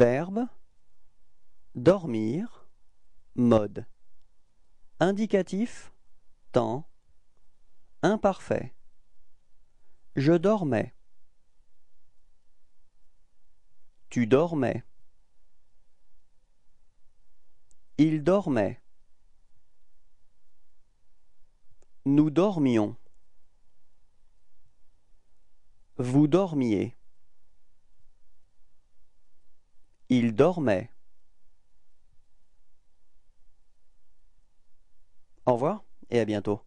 Verbe dormir mode indicatif temps imparfait Je dormais Tu dormais Il dormait Nous dormions Vous dormiez il dormait. Au revoir et à bientôt.